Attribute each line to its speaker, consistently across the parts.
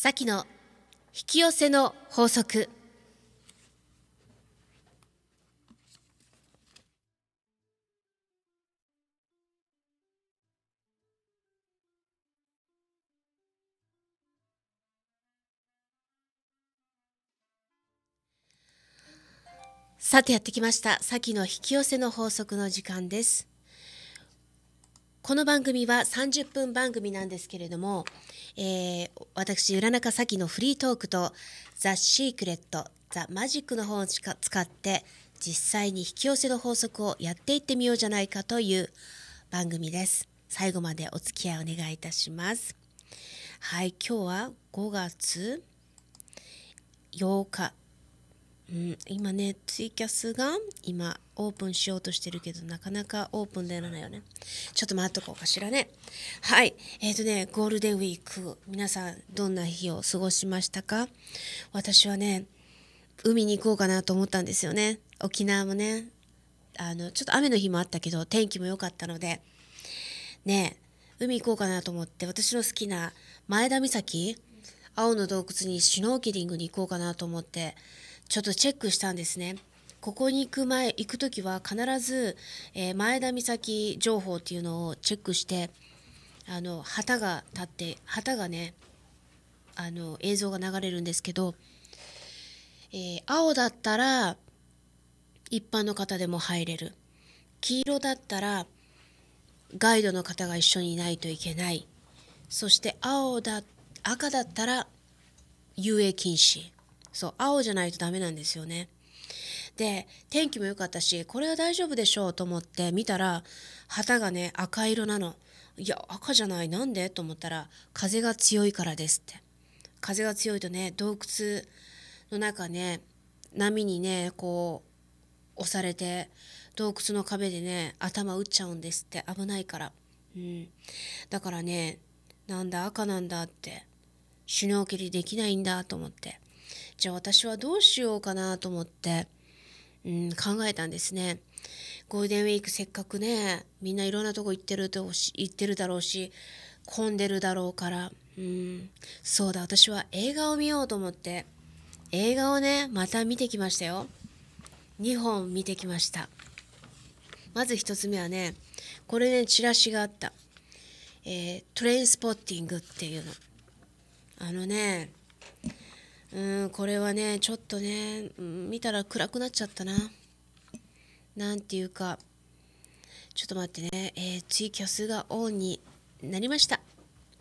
Speaker 1: 先の引き寄せの法則さてやってきました先の引き寄せの法則の時間ですこの番組は30分番組なんですけれども、えー、私浦中咲のフリートークと「ザ・シークレット・ザ・マジック」の本を使って実際に引き寄せの法則をやっていってみようじゃないかという番組です。最後までお付き合いお願いいたします。はい、今日は5月8日うん、今ねツイキャスが今オープンしようとしてるけどなかなかオープンでならよねちょっと待っとこうかしらねはいえっ、ー、とねゴールデンウィーク皆さんどんな日を過ごしましたか私はね海に行こうかなと思ったんですよね沖縄もねあのちょっと雨の日もあったけど天気も良かったのでね海行こうかなと思って私の好きな前田岬青の洞窟にシュノーケリングに行こうかなと思ってちょっとチェックしたんですね。ここに行く前行く時は必ず、えー、前田岬情報っていうのをチェックしてあの旗が立って旗がねあの映像が流れるんですけど、えー、青だったら一般の方でも入れる黄色だったらガイドの方が一緒にいないといけないそして青だ赤だったら遊泳禁止そう青じゃないとダメなんですよねで天気も良かったしこれは大丈夫でしょうと思って見たら旗がね赤色なのいや赤じゃないなんでと思ったら風が強いからですって風が強いとね洞窟の中ね波にねこう押されて洞窟の壁でね頭打っちゃうんですって危ないから、うん、だからねなんだ赤なんだって首脳切りできないんだと思ってじゃあ私はどうしようかなと思って、うん、考えたんですね。ゴールデンウィークせっかくね、みんないろんなとこ行ってると行ってるだろうし、混んでるだろうから、うん、そうだ、私は映画を見ようと思って、映画をね、また見てきましたよ。2本見てきました。まず1つ目はね、これね、チラシがあった。えー、トレインスポッティングっていうの。あのね、うんこれはねちょっとね、見たら暗くなっちゃったななんていうかちょっと待ってね、えー、ツイキャスがオンになりました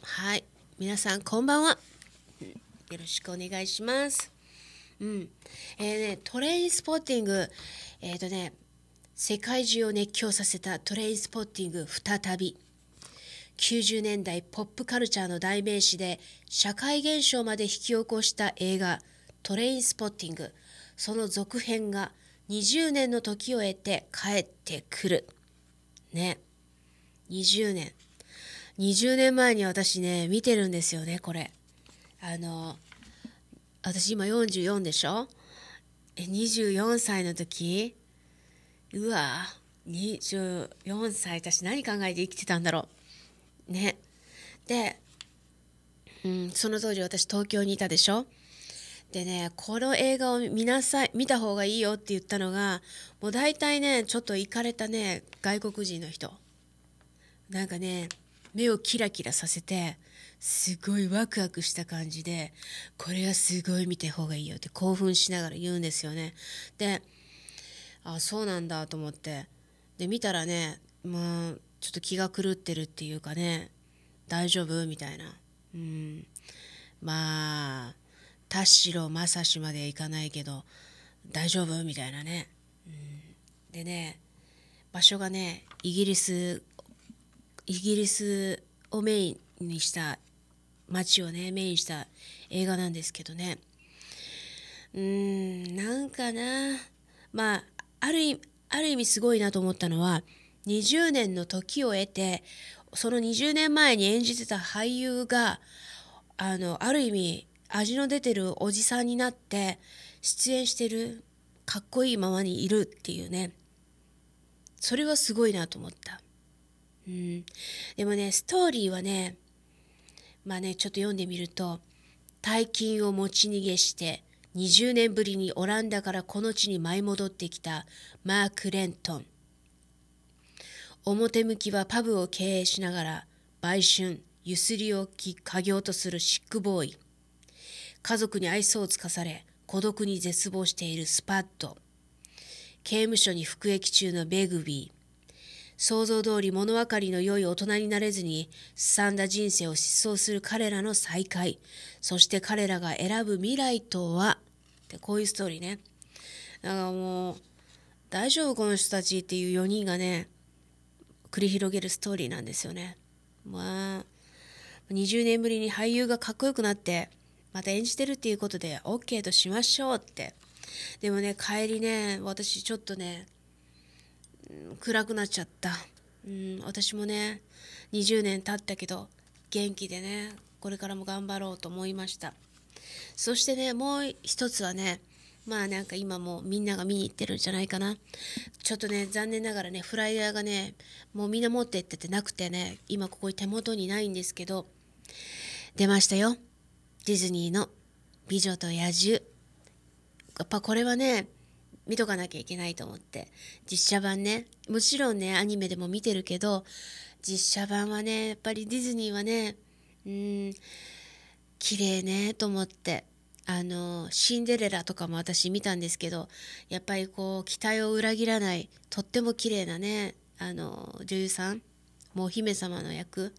Speaker 1: はい皆さんこんばんはよろしくお願いしますうんえーね、トレインスポーティングえっ、ー、とね世界中を熱狂させたトレインスポッティング再び90年代ポップカルチャーの代名詞で社会現象まで引き起こした映画「トレインスポッティング」その続編が20年の時を経て帰ってくる。ね。20年。20年前に私ね、見てるんですよね、これ。あの、私今44でしょ24歳の時うわ24歳私何考えて生きてたんだろう。ねで、うん、その当時私東京にいたでしょでねこの映画を見なさい見た方がいいよって言ったのがもう大体ねちょっと行かれたね外国人の人なんかね目をキラキラさせてすごいワクワクした感じでこれはすごい見た方がいいよって興奮しながら言うんですよねであそうなんだと思ってで見たらねまあちょっと気が狂ってるっていうかね大丈夫みたいなうんまあ田代正史までいかないけど大丈夫みたいなね、うん、でね場所がねイギリスイギリスをメインにした街をねメインした映画なんですけどねうんなんかなまあある意味すごいなと思ったのは20年の時を経てその20年前に演じてた俳優があのある意味味の出てるおじさんになって出演してるかっこいいままにいるっていうねそれはすごいなと思った、うん、でもねストーリーはねまあねちょっと読んでみると大金を持ち逃げして20年ぶりにオランダからこの地に舞い戻ってきたマーク・レントン表向きはパブを経営しながら売春ゆすりを家業とするシックボーイ家族に愛想を尽かされ孤独に絶望しているスパッド刑務所に服役中のベグビー想像通り物分かりの良い大人になれずにすさんだ人生を失踪する彼らの再会そして彼らが選ぶ未来とはってこういうストーリーねだからもう大丈夫この人たちっていう4人がね繰り広げるストーリーなんですよね。まあ20年ぶりに俳優がかっこよくなってまた演じてるっていうことで OK としましょうってでもね帰りね私ちょっとね、暗くなっちゃった、うん、私もね20年経ったけど元気でねこれからも頑張ろうと思いましたそしてねもう一つはねまあなんか今もみんなが見に行ってるんじゃないかな。ちょっとね、残念ながらね、フライヤーがね、もうみんな持ってっててなくてね、今ここに手元にないんですけど、出ましたよ。ディズニーの美女と野獣。やっぱこれはね、見とかなきゃいけないと思って。実写版ね、もちろんね、アニメでも見てるけど、実写版はね、やっぱりディズニーはね、うん、綺麗ね、と思って。あのシンデレラとかも私見たんですけどやっぱりこう期待を裏切らないとっても綺麗なねあの女優さんもうお姫様の役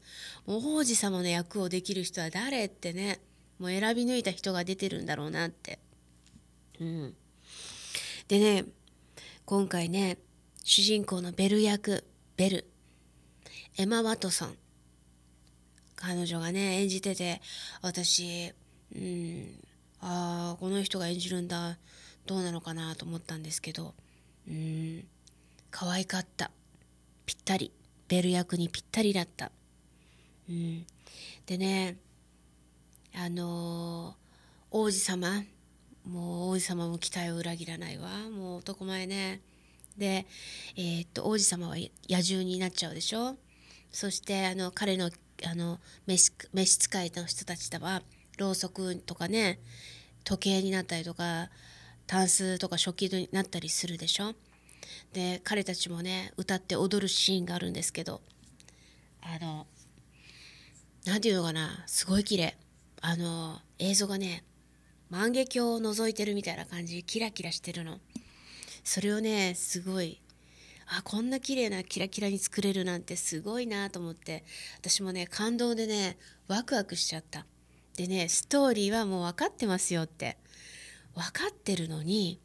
Speaker 1: もう王子様の役をできる人は誰ってねもう選び抜いた人が出てるんだろうなって。うん、でね今回ね主人公のベル役ベルエマ・ワトソン彼女がね演じてて私、うん、ああこの人が演じるんだどうなのかなと思ったんですけどうん可愛かったぴったりベル役にぴったりだったうんでねあのー、王子様もう王子様も期待を裏切らないわもう男前ねでえー、っと王子様は野獣になっちゃうでしょそしてあの彼のあの召召使いの人たちとはろうそくとかね時計になったりとかタンスとか食器になったりするでしょで彼たちもね歌って踊るシーンがあるんですけどあの何て言うのかなすごい綺麗あの映像がね万華鏡を覗いてるみたいな感じキラキラしてるのそれをねすごいあこんな綺麗なキラキラに作れるなんてすごいなと思って私もね感動でねワクワクしちゃった。でねストーリーはもう分かってますよって分かってるのに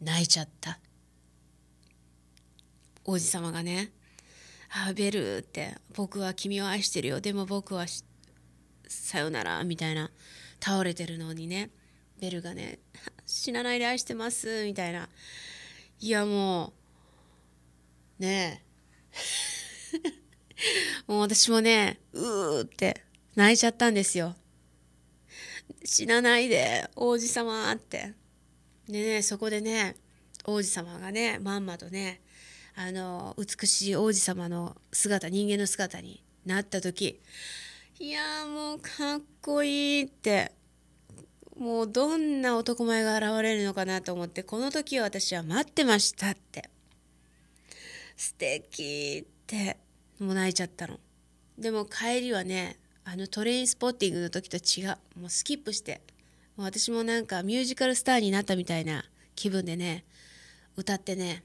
Speaker 1: 泣いちゃった王子様がね「あベル」って「僕は君を愛してるよでも僕はさよなら」みたいな倒れてるのにねベルがね「死なないで愛してます」みたいないやもうねえ もう私もねうーって泣いちゃったんですよ。死なないで、王子様って。でね、そこでね、王子様がね、まんまとね、あの、美しい王子様の姿、人間の姿になった時、いやもうかっこいいって、もうどんな男前が現れるのかなと思って、この時私は待ってましたって。素敵って、もう泣いちゃったの。でも帰りはね、あのトレインスポッティングの時と違うもうスキップしてもう私もなんかミュージカルスターになったみたいな気分でね歌ってね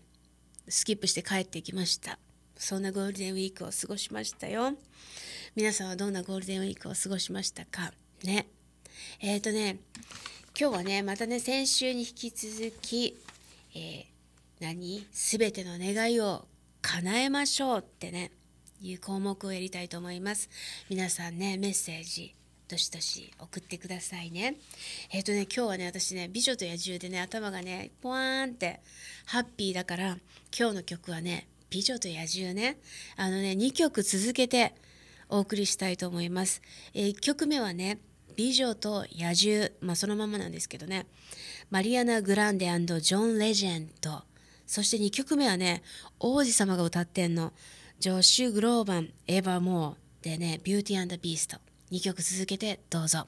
Speaker 1: スキップして帰ってきましたそんなゴールデンウィークを過ごしましたよ皆さんはどんなゴールデンウィークを過ごしましたかねえー、とね今日はねまたね先週に引き続き、えー、何全ての願いを叶えましょうってねいう項目をやりたいと思います。皆さんね、メッセージ、どしどし送ってくださいね。えっ、ー、とね、今日はね、私ね、美女と野獣でね、頭がね、ポワーンってハッピーだから、今日の曲はね、美女と野獣ね、あのね、2曲続けてお送りしたいと思います。えー、1曲目はね、美女と野獣、まあそのままなんですけどね、マリアナ・グランデジョン・レジェンド、そして2曲目はね、王子様が歌ってんの。ジョッシュ・グローバン、エヴァ・モーでね、ビューティービースト、2曲続けてどうぞ。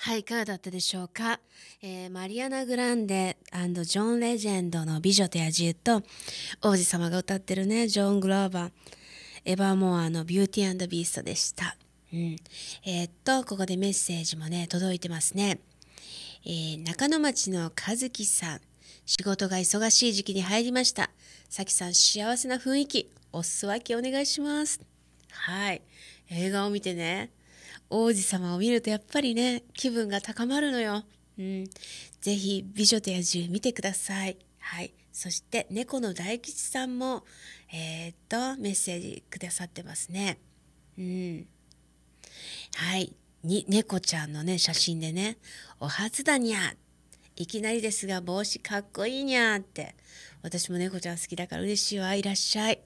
Speaker 1: はい、いかがだったでしょうか。えー、マリアナ・グランデジョン・レジェンドの美女と野獣と、王子様が歌ってるね、ジョン・グローバー、エヴァ・モアのビューティービーストでした。うん。えー、っと、ここでメッセージもね、届いてますね。えー、中野町の和樹さん、仕事が忙しい時期に入りました。さきさん、幸せな雰囲気、おす分けお願いします。はい。映画を見てね、王子様を見るとやっぱりね、気分が高まるのよ。うん。ぜひ、美女と野獣見てください。はい。そして、猫の大吉さんも、えー、っと、メッセージくださってますね。うん。はい。に、猫ちゃんのね、写真でね、お初だにゃいきなりですが、帽子かっこいいにゃって。私も猫ちゃん好きだから嬉しいわ。いらっしゃい。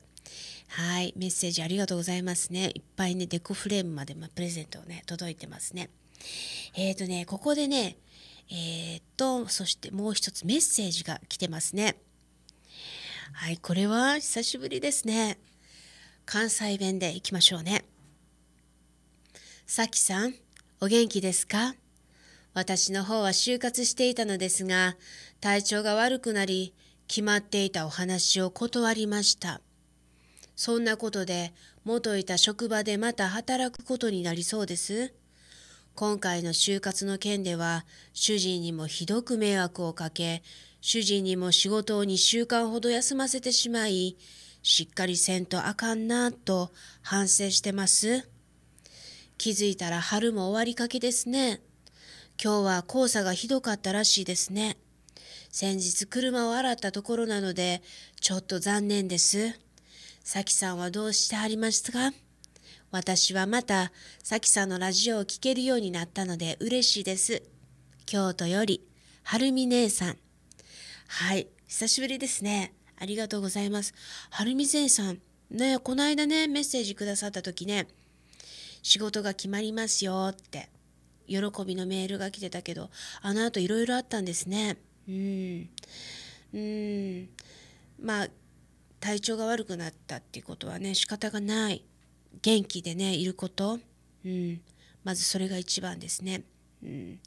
Speaker 1: はい、メッセージありがとうございますね。いっぱいね、デコフレームまで、まあ、プレゼントをね、届いてますね。えっ、ー、とね、ここでね、えっ、と、そしてもう一つメッセージが来てますね。はい、これは久しぶりですね。関西弁でいきましょうね。さきさん、お元気ですか私の方は就活していたのですが、体調が悪くなり、決まっていたお話を断りました。そんなことで元いた職場でまた働くことになりそうです。今回の就活の件では主人にもひどく迷惑をかけ、主人にも仕事を2週間ほど休ませてしまい、しっかりせんとあかんなと反省してます。気づいたら春も終わりかけですね。今日は黄砂がひどかったらしいですね。先日車を洗ったところなので、ちょっと残念です。さきさんはどうしてはりますたか私はまた、さきさんのラジオを聴けるようになったので嬉しいです。京都より、はるみ姉さん。はい、久しぶりですね。ありがとうございます。はるみ姉さん、ねこの間ね、メッセージくださった時ね、仕事が決まりますよって、喜びのメールが来てたけど、あの後いろいろあったんですね。うん。うん。まあ、体調が悪くなったっていうことはね仕方がない元気でねいること、うん、まずそれが一番ですね。うん、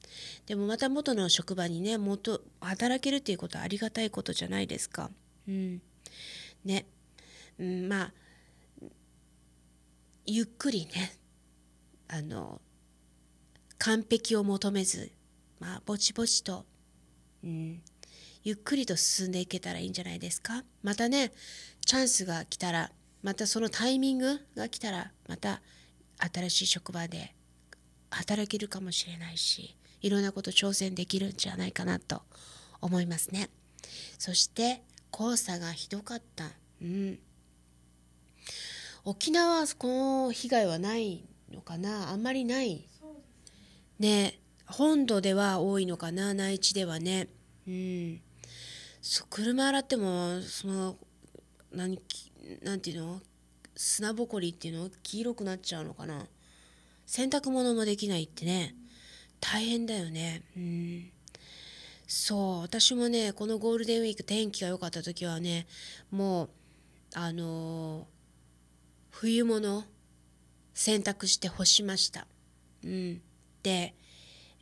Speaker 1: でもまた元の職場にね元働けるっていうことはありがたいことじゃないですか。うん、ね、うん、まあゆっくりねあの完璧を求めずまあぼちぼちと、うん、ゆっくりと進んでいけたらいいんじゃないですかまたねチャンスが来たらまたそのタイミングが来たらまた新しい職場で働けるかもしれないしいろんなこと挑戦できるんじゃないかなと思いますねそして黄砂がひどかったうん沖縄はこの被害はないのかなあんまりないね本土では多いのかな内地ではねうんそう車洗ってもその何なんていうの砂ぼこりっていうの黄色くなっちゃうのかな洗濯物もできないってね大変だよねうんそう私もねこのゴールデンウィーク天気が良かった時はねもうあのー、冬物洗濯して干しましたうんで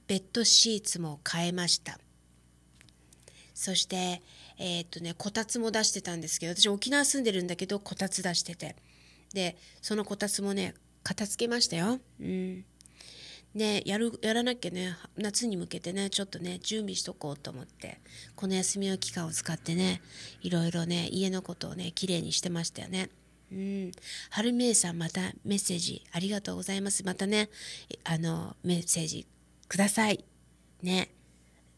Speaker 1: ベッドシーツも変えましたそして、えー、っとね、こたつも出してたんですけど、私沖縄住んでるんだけど、こたつ出してて。で、そのこたつもね、片付けましたよ。うん。で、やる、やらなきゃね、夏に向けてね、ちょっとね、準備しとこうと思って、この休みの期間を使ってね、いろいろね、家のことをね、きれいにしてましたよね。うん。春るめいさん、またメッセージありがとうございます。またね、あの、メッセージください。ね。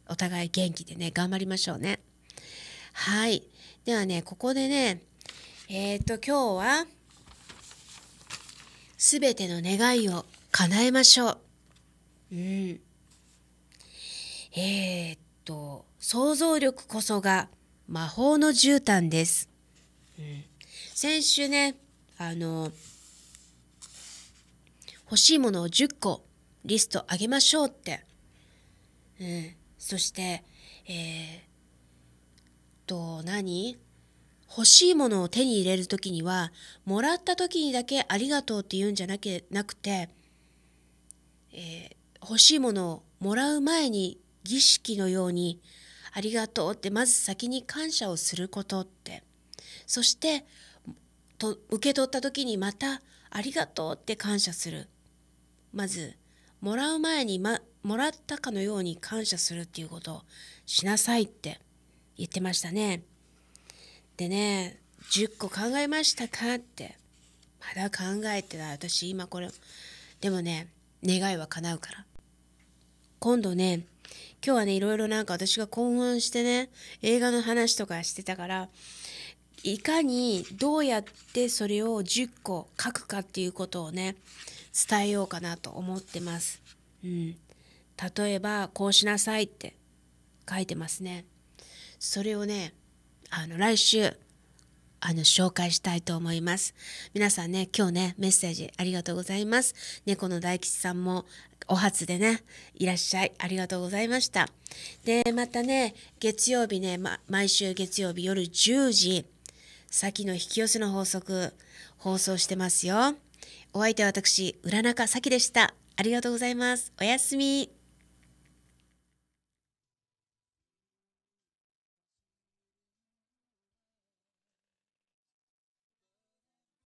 Speaker 1: お互い元気でね頑張りましょうねはいではねここでねえっ、ー、と今日はすべての願いを叶えましょううんえっ、と想像力こそが魔法の絨毯です、うん、先週ねあの欲しいものを10個リストあげましょうって、うん、そしてえー、と何欲しいものを手に入れる時にはもらった時にだけありがとうって言うんじゃなけなくて、えー、欲しいものをもらう前に儀式のようにありがとうってまず先に感謝をすることってそしてと受け取った時にまたありがとうって感謝するまずもらう前に、ま、もらったかのように感謝するっていうことをしなさいって言ってましたね。でね10個考えましたかってまだ考えてない私今これでもね願いは叶うから今度ね今日はねいろいろなんか私が興奮してね映画の話とかしてたからいかにどうやってそれを10個書くかっていうことをね伝えようかなと思ってます。うん、例えばこうしなさいって書いてますねそれをねあの来週あの紹介したいと思います皆さんね今日ねメッセージありがとうございます猫、の大吉さんもお初でねいらっしゃいありがとうございましたでまたね月曜日ね、ま、毎週月曜日夜10時先の引き寄せの法則放送してますよお相手は私浦中咲でしたありがとうございますおやすみ